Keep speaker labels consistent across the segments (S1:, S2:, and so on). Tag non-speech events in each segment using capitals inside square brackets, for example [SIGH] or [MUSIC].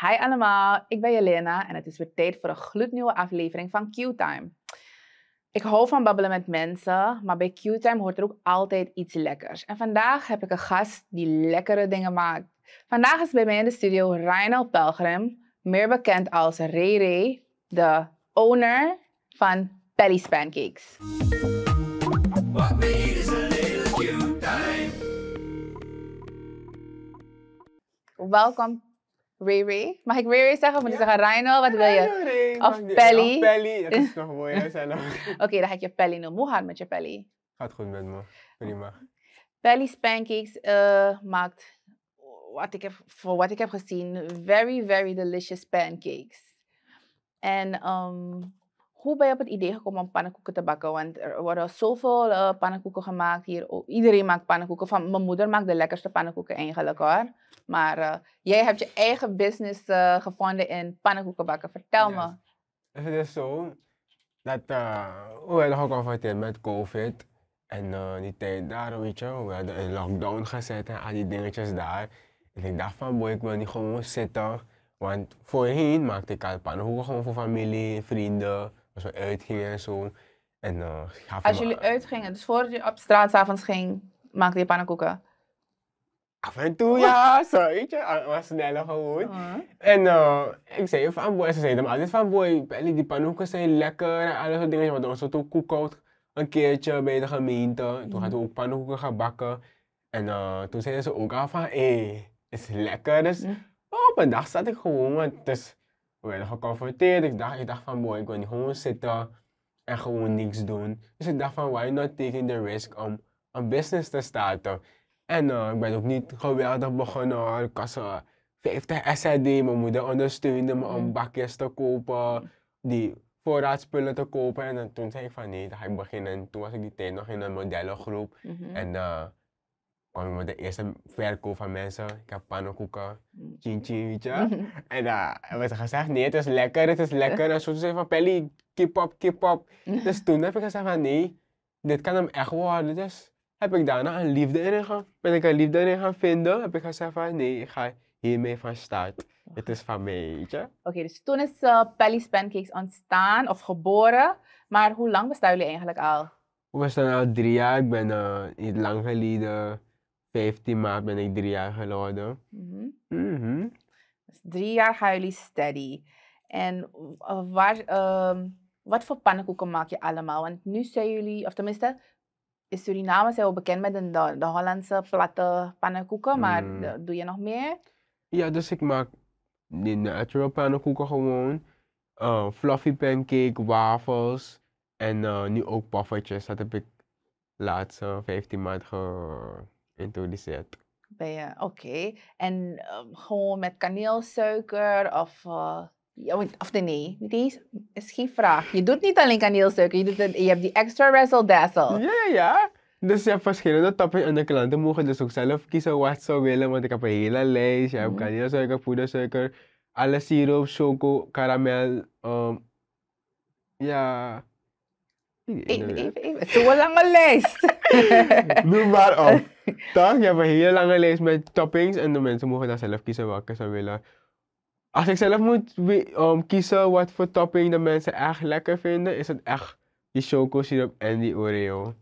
S1: Hi allemaal, ik ben Jelena en het is weer tijd voor een gloednieuwe aflevering van Q-Time. Ik hou van babbelen met mensen, maar bij Q-Time hoort er ook altijd iets lekkers. En vandaag heb ik een gast die lekkere dingen maakt. Vandaag is bij mij in de studio Reinald Pelgrim, meer bekend als Rere, de owner van Pelly's Pancakes. Welkom Ray Ray. Mag ik Ray Ray zeggen? Of moet ik zeggen Rhino? Wat wil je? of Pelly? Of
S2: Pelly. Dat is [LAUGHS] nog mooier.
S1: Oké, dan ga ik je Pelly noemen. Hoe gaat het met je Pelly?
S2: Gaat goed met me. Prima.
S1: Pelly's Pancakes eh, maakt, wat ik heb, voor wat ik heb gezien, very, very delicious pancakes. En um, hoe ben je op het idee gekomen om pannenkoeken te bakken? Want er worden zoveel uh, pannenkoeken gemaakt hier. Iedereen maakt pannenkoeken. Van, mijn moeder maakt de lekkerste pannenkoeken eigenlijk hoor. Maar eh, jij hebt je eigen business eh, gevonden in pannenkoeken bakken. Vertel me.
S2: [LAUGHS] Het is zo dat we werden geconfronteerd met COVID. En die tijd daar, weet je, we hadden in lockdown gezet en al die dingetjes daar. En ik dacht van, boy, ik wil niet gewoon zitten. Want voorheen maakte ik al pannenkoeken gewoon voor familie, vrienden als uitgingen en zo. Eh, als jullie
S1: uitgingen, dus voordat je op straat avonds ging, maakte je pannenkoeken?
S2: Af en toe, ja, zo, weet je, maar sneller gewoon. Uh-huh. En eh, ik zei van boy, ze zeiden altijd van boy, die pannenkoeken zijn lekker en alle soort dingen. Want ons het ook een keertje bij de gemeente. Toen hadden we ook pannenkoeken gaan bakken. En eh, toen zeiden ze ook al van, hé, hey, is lekker. Dus mm. op een dag zat ik gewoon, dus we werden geconfronteerd. Ik dus dacht, ik dacht van, boy, ik wil niet gewoon zitten en gewoon niks doen. Dus ik dacht van, why not taking the risk om een business te starten? En eh, ik ben ook niet geweldig begonnen. Ik had uh, 50 SRD. Mijn moeder ondersteunde me om mm. bakjes te kopen, die voorraadspullen te kopen. En toen zei ik van, nee, dan ga ik beginnen. En toen was ik die tijd nog in een modellengroep. Mhm. En... Eh, kwam oh, met de eerste verkoop van mensen. Ik heb pannenkoeken, chin mm. chin, [LAUGHS] en uh, er werd gezegd, nee, het is lekker, het is lekker. En zo zei van, Pelly, kip op, kip op. [LAUGHS] dus toen heb ik gezegd van, nee, dit kan hem echt worden. Dus heb ik daarna een liefde in gaan, ben ik een liefde in gaan vinden. Heb ik gezegd van, nee, ik ga hiermee van start. Het oh. is van mij, weet je.
S1: Oké, dus toen is uh, Pelly's Pancakes ontstaan of geboren. Maar hoe lang bestaan jullie eigenlijk al?
S2: We bestaan al drie jaar. Ik ben uh, niet lang geleden 15 maart ben ik drie jaar geworden. Mhm. Mhm.
S1: Dus drie jaar gaan jullie steady. En eh, ehm, wat voor pannenkoeken maak je allemaal? Want nu zijn jullie, of tenminste, is Suriname zijn bekend met de, de Hollandse platte pannenkoeken, maar mm. doe je nog meer?
S2: Ja, dus ik maak natuurlijk natural pannenkoeken gewoon. Eh, fluffy pancake, wafels en eh, nu ook poffertjes. Dat heb ik laatste 15 maart ge Into dessert.
S1: Ben oké. En ehm, gewoon met kaneelsuiker of... Eh, of de nee, die is geen vraag. Je doet niet alleen kaneelsuiker, je, doet het, je hebt die extra wrestle dazzle.
S2: Ja, ja. Dus je hebt verschillende toppings en de klanten mogen dus ook zelf kiezen wat ze willen, want ik heb een hele lijst. Je hebt mhm. kaneelsuiker, poedersuiker, alle siroop, choco, karamel. Ehm, ja. Even, even, even.
S1: een lange lijst.
S2: [LAUGHS] Noem maar op. Toch? Je hebt een hele lange lijst met toppings en de mensen mogen dan zelf kiezen welke ze willen. Als ik zelf moet kiezen wat voor topping de mensen echt lekker vinden, is het echt die choco sirup en die Oreo.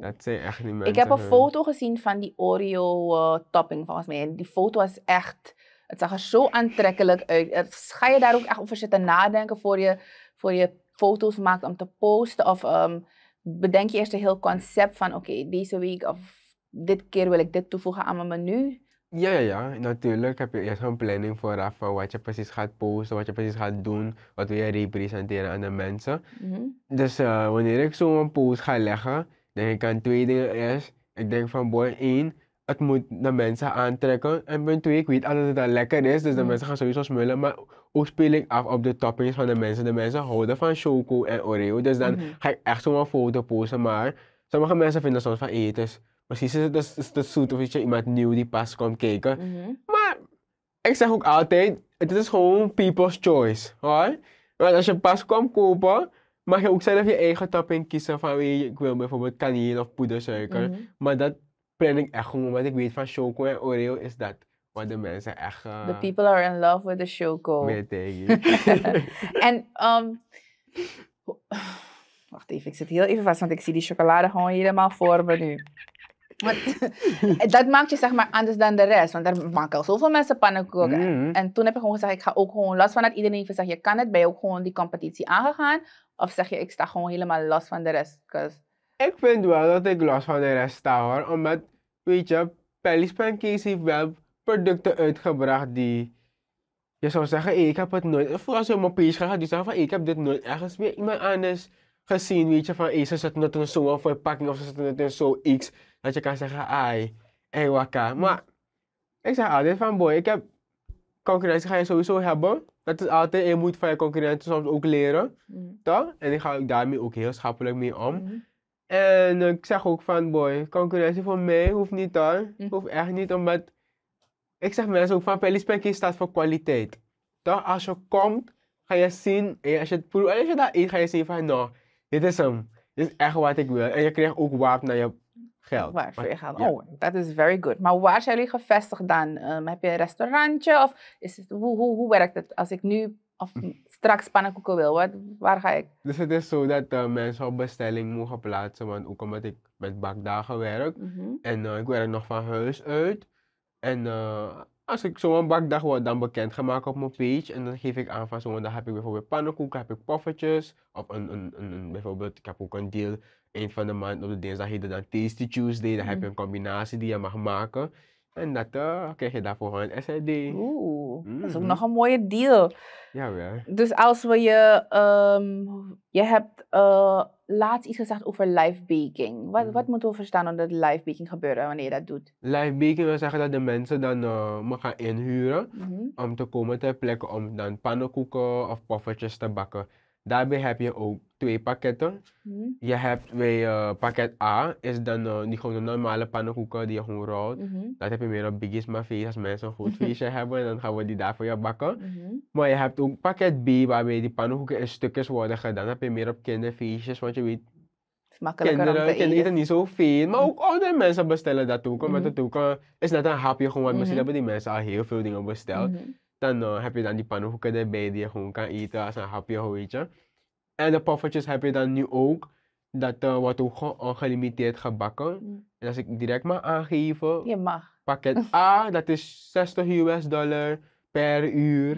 S2: Dat zijn echt niet mensen. Ik heb een foto
S1: gezien van die Oreo eh, topping volgens mij. En die foto was echt, het zag er zo aantrekkelijk uit. Ga je daar ook echt over zitten nadenken voor je, voor je foto's maakt om te posten? Of ehm, bedenk je eerst een heel concept van oké, deze week of dit keer wil ik dit toevoegen aan mijn menu.
S2: Ja, ja, ja. Natuurlijk heb je eerst een planning vooraf van wat je precies gaat posten, wat je precies gaat doen, wat wil je representeren aan de mensen. Mhm. Dus eh, wanneer ik zo'n post ga leggen, denk ik aan twee dingen. Eerst, ik denk van boy, één, het moet de mensen aantrekken. En punt twee, ik weet altijd dat het lekker is, dus de mhm. mensen gaan sowieso smullen. Maar ook speel ik af op de toppings van de mensen. De mensen houden van choco en oreo, dus dan mhm. ga ik echt zo'n foto posten. Maar sommige mensen vinden soms van, eten. Precies, het is, het zoet of je, iemand nieuw die pas komt kijken. Mhm. Maar ik zeg ook altijd, het is gewoon people's choice, hoor. Want als je pas komt kopen, mag je ook zelf je eigen topping kiezen van wie ik wil bijvoorbeeld kaneel of poedersuiker. Mhm. Maar dat plan ik echt gewoon, want ik weet van Choco en Oreo is dat wat de mensen echt... Eh, the
S1: people are in love with the Choco. Meer tegen [LAUGHS] En, ehm, [SIGHS] wacht even, ik zit heel even vast, want ik zie die chocolade gewoon helemaal voor me nu. [LAUGHS] dat maakt je zeg maar anders dan de rest. Want er maken al zoveel mensen pannenkoeken. Mhm. En toen heb ik gewoon gezegd, ik ga ook gewoon los van dat iedereen even gezegd, je kan het. Ben je ook gewoon die competitie aangegaan? Of zeg je, ik sta gewoon helemaal los van de rest?
S2: Ik vind wel dat ik los van de rest sta hoor. Omdat, weet je, Pelly's Pancakes heeft wel producten uitgebracht die... Je zou zeggen, ik heb het nooit... Vooral op mijn page gaat, die zeggen van, ik heb dit nooit ergens meer iemand anders gezien. Weet je, van, ze zetten het in zo'n verpakking of ze zetten het in zo'n X dat je kan zeggen, ai, ei waka. Maar ik zeg altijd van boy, ik heb concurrentie ga je sowieso hebben. Dat is altijd, je moet van je concurrenten soms ook leren. Mm. Toch? En ik ga ik daarmee ook heel schappelijk mee om. Mm. En ik zeg ook van boy, concurrentie voor mij hoeft niet hoor. Mm. Hoeft echt niet, omdat ik zeg mensen ook van Pelly staat voor kwaliteit. Toch? Als je komt, ga je zien, en als je het proeft, als je dat eet, ga je zien van nou, dit is hem. Dit is echt wat ik wil. En je krijgt ook wapen naar je geld. Waar voor je geld. Oh, that is
S1: very good. Maar waar zijn jullie gevestigd dan? Ehm, heb je een restaurantje? Of is het, hoe, hoe, hoe werkt het als ik nu of hm. straks pannenkoeken wil? waar ga ik?
S2: Dus het is zo dat eh, mensen op bestelling mogen plaatsen. Want ook omdat ik met bakdagen werk. Mhm. En eh, ik werk nog van huis uit. En eh, als ik zo'n bakdag word dan bekendgemaakt op mijn page. En dan geef ik aan van zo'n dag heb ik bijvoorbeeld pannenkoeken, heb ik poffertjes. Of een, een, een, bijvoorbeeld, ik heb ook een deal eind van de maand op de dinsdag heet het dan Tasty Tuesday. Dan heb je mm. een combinatie die je mag maken. En dat eh, krijg je daarvoor een SID. Oeh, dat is ook mhm. nog een mooie deal. ja. Dus als we je, ehm, je hebt uh,
S1: laatst iets gezegd over live baking. Wat, wat mhm. moeten we verstaan onder live baking gebeuren wanneer je dat doet?
S2: Live baking wil zeggen dat de mensen dan uh, me gaan inhuren mhm. om te komen ter plekke om dan pannenkoeken of poffertjes te bakken. Daarbij heb je ook twee pakketten. Mhm. Je hebt bij eh, pakket A, is dan uh, gewoon de normale pannenkoeken die je gewoon rolt. Mhm. Dat heb je meer op Biggie's, als mensen een goed [LAUGHS] feestje hebben. En dan gaan we die daar voor je bakken. Mhm. Maar je hebt ook pakket B, waarbij die pannenkoeken in stukjes worden gedaan. Dat heb je meer op kinderfeestjes, want je weet...
S1: kinderen, om te eten
S2: niet zoveel. Maar ook andere mensen bestellen dat ook. Maar het ook eh, is net een hapje gewoon. Misschien hebben die mensen al heel veel dingen besteld dan heb je dan die pannenhoeken erbij die je gewoon kan eten als een hapje je En de poffertjes heb je dan nu ook. Dat uh, wordt ook ongelimiteerd gebakken. En als ik direct mag aangeven. Ah, je mag. Pakket A, dat [LAUGHS] is 60 US dollar per uur.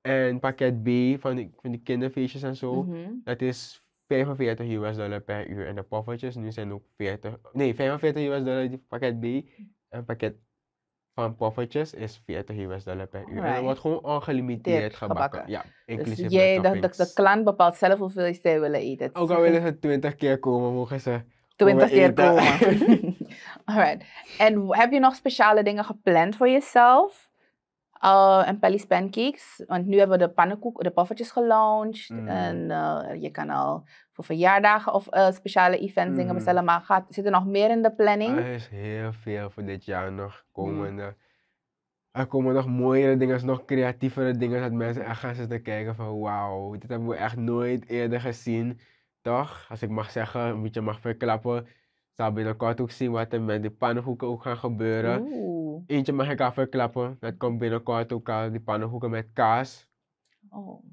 S2: En mm-hmm. pakket B van de, van de kinderfeestjes en zo. Dat mm-hmm. is 45 US dollar per uur. En de poffertjes nu zijn ook 40. Nee, 45 US dollar pakket B. Mm. En pakket van poffertjes is 40 US dollar per uur. Right. wordt gewoon ongelimiteerd gebakken. Ja, dus inclusief dus jij, de, de,
S1: klant bepaalt zelf hoeveel zij willen eten. Ook al willen ze
S2: 20 keer komen, mogen ze 20 keer komen.
S1: [LAUGHS] Alright. En heb je nog speciale dingen gepland voor jezelf? Uh, en Pelly's Pancakes. Want nu hebben we de pannenkoek, de poffertjes gelaunched. Mm. En eh, je kan al of verjaardagen of eh, speciale events, mm. dingen mhm. bestellen. Maar gaat, zit er nog meer in de planning? Er
S2: is heel veel voor dit jaar nog mhm. komende. Er komen nog mooiere dingen, nog creatievere dingen. Dat mensen echt gaan zitten kijken van wauw, dit hebben we echt nooit eerder gezien. Toch? Als ik mag zeggen, een beetje mag verklappen. Zal binnenkort ook zien wat er met die pannenhoeken ook gaan gebeuren. Eentje mag ik al verklappen. Dat komt binnenkort ook al, die pannenhoeken met kaas. Oh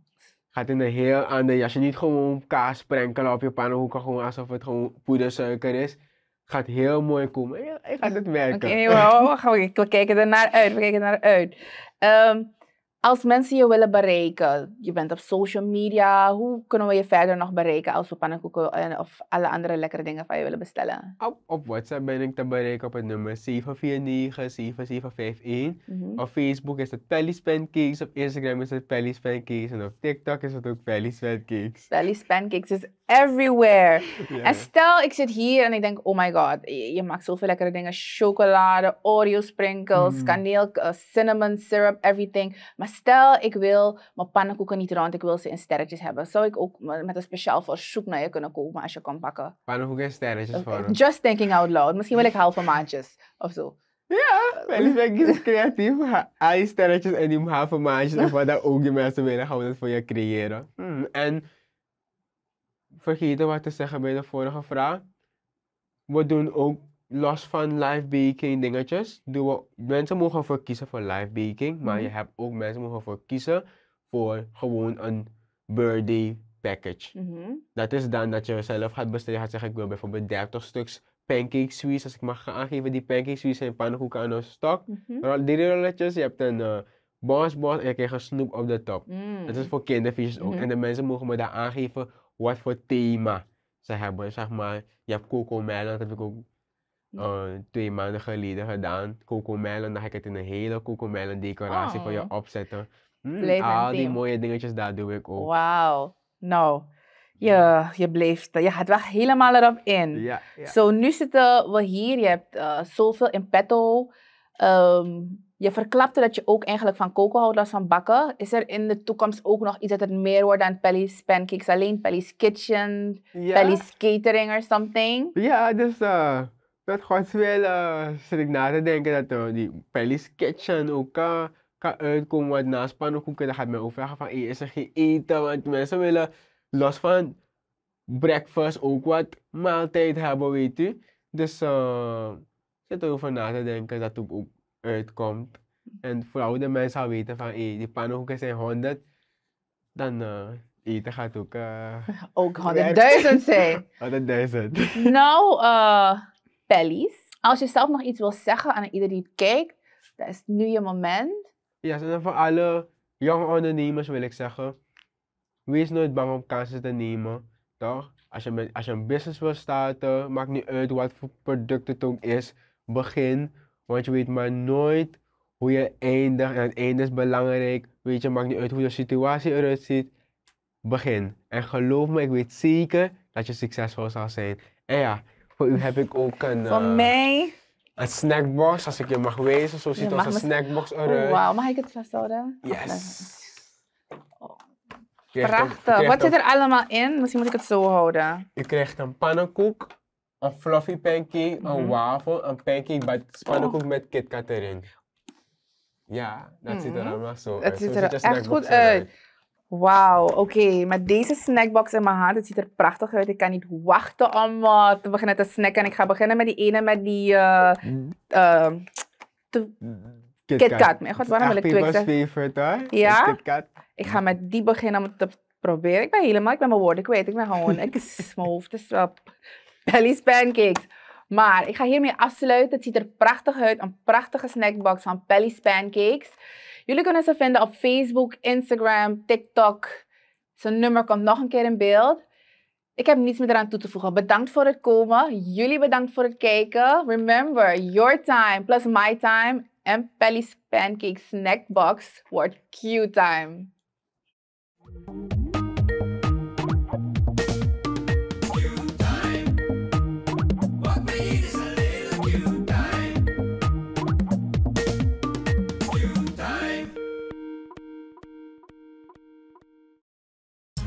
S2: gaat in een heel als je Niet gewoon kaas sprenkelen op je pannenhoeken, gewoon alsof het gewoon poedersuiker is. Gaat heel mooi komen. Ik gaat het merken. Oké,
S1: okay, we kijken er naar uit. We kijken naar uit. Ehm, als mensen je willen bereiken, je bent op social media, hoe kunnen we je verder nog bereiken als we pannenkoeken en eh, of alle andere lekkere dingen van je willen bestellen?
S2: Op, WhatsApp ben ik te bereiken op het nummer 749-7751. Mhm. Op Facebook is het Pally's Pancakes, op Instagram is het Pally's Pancakes en op TikTok is het ook Pally's Pancakes.
S1: Pally's Pancakes is everywhere. [LAUGHS] En stel ik zit hier en ik denk, oh my god, je, maakt zoveel lekkere dingen. Chocolade, Oreo sprinkles, mm. kaneel, eh, cinnamon syrup, everything. Maar stel, ik wil mijn pannenkoeken niet rond, ik wil ze in sterretjes hebben. Zou ik ook met een speciaal voor soep naar je kunnen komen als je kan pakken?
S2: Pannenkoeken in sterretjes voor Just
S1: thinking out loud. Misschien wil ik halve maandjes of zo.
S2: Ja, Melisabeth is creatief. Al sterretjes en die maandjes. en wat ook die mensen willen, gaan we dat voor je creëren. Hmm, en vergeten wat te zeggen bij de vorige vraag. We doen ook los van live baking dingetjes, doen mensen mogen voor kiezen voor live baking, maar mhm. je hebt ook mensen mogen voor kiezen voor gewoon een birthday package. Mhm. Dat is dan dat je zelf gaat bestellen, je gaat zeggen ik wil bijvoorbeeld 30 stuks pancake sweets, als ik mag aangeven, die pancake sweets zijn pannenkoeken aan een stok, mm -hmm. drie rolletjes, je hebt een uh, en je krijgt een snoep op de top. Mm. Dat is voor kinderfeestjes ook. Mhm. En de mensen mogen me daar aangeven wat voor thema ze hebben. Zeg maar, je hebt cocomelon, dat heb ik ook twee maanden geleden gedaan. Kokomelon, dan ga ik het in een hele kokomelon decoratie voor je opzetten.
S1: Mm, al die mooie
S2: dingetjes, daar doe ik ook.
S1: Wauw. Nou, mm. je, je bleef, je gaat wel helemaal erop in. ja, ja. nu zitten we hier, je hebt uh, zoveel in petto. Ehm, je verklapte dat je ook eigenlijk van koken houdt als van bakken. Is er in de toekomst ook nog iets dat het meer wordt dan Pelly's Pancakes alleen? Pelly's Kitchen, Pelly's Catering or something?
S2: Ja, dus... Eh, dat Gods wel eh, zit ik na te denken dat eh, die Pelly's Kitchen ook kan, eh, kan uitkomen. Want naast pannenkoeken, dan gaat men ook van, is er geen eten? Want mensen willen los van breakfast ook wat maaltijd hebben, weet u. Dus uh, zit erover na te denken dat het ook uitkomt. En vooral de mensen al weten van, hey, die pannenkoeken zijn 100. Dan uh, eten gaat ook... Uh, [LAUGHS]
S1: ook 100.000 zijn.
S2: 100.000.
S1: Nou, eh Pellies. Als je zelf nog iets wil zeggen aan iedereen die kijkt, dat is nu je moment.
S2: Ja, en voor alle jonge ondernemers wil ik zeggen, wees nooit bang om kansen te nemen, toch? Als je, als je een business wil starten, maakt niet uit wat voor product het ook is, begin. Want je weet maar nooit hoe je eindigt. En het einde is belangrijk. Weet je, maakt niet uit hoe de situatie eruit ziet. Begin. En geloof me, ik weet zeker dat je succesvol zal zijn. En ja, voor u heb ik ook een... Van eh, mij? Een snackbox, als ik je mag wezen. Zo ziet onze snackbox oh, eruit. Wauw, mag
S1: ik het vasthouden?
S2: Yes. Oh. Prachtig. Wat zit er
S1: allemaal in? Misschien moet ik het zo houden.
S2: Je krijgt een pannenkoek, een fluffy pancake, een mhm. wafel, een pancake but oh. pannenkoek met KitKat erin. Ja, dat mm ziet er mhm. allemaal zo uit. Het ziet er, echt goed uit.
S1: Wauw, oké. Met deze snackbox in mijn hand, het ziet er prachtig uit. Ik kan niet wachten om uh, te beginnen te snacken. En ik ga beginnen met die ene met die... Uh, uh,
S2: te... KitKat. KitKat. Mijn god, waarom wil ik Twix favorite hoor. Ja?
S1: Ik ga met die beginnen om te proberen. Ik ben helemaal, ik ben mijn woorden kwijt. Ik ben gewoon, ik, mijn hoofd is wel pancakes. Maar ik ga hiermee afsluiten. Het ziet er prachtig uit. Een prachtige snackbox van Pelly's Pancakes. Jullie kunnen ze vinden op Facebook, Instagram, TikTok. Zijn nummer komt nog een keer in beeld. Ik heb niets meer eraan toe te voegen. Bedankt voor het komen. Jullie bedankt voor het kijken. Remember, your time plus my time en Pelly's Pancake Snackbox wordt Q-time.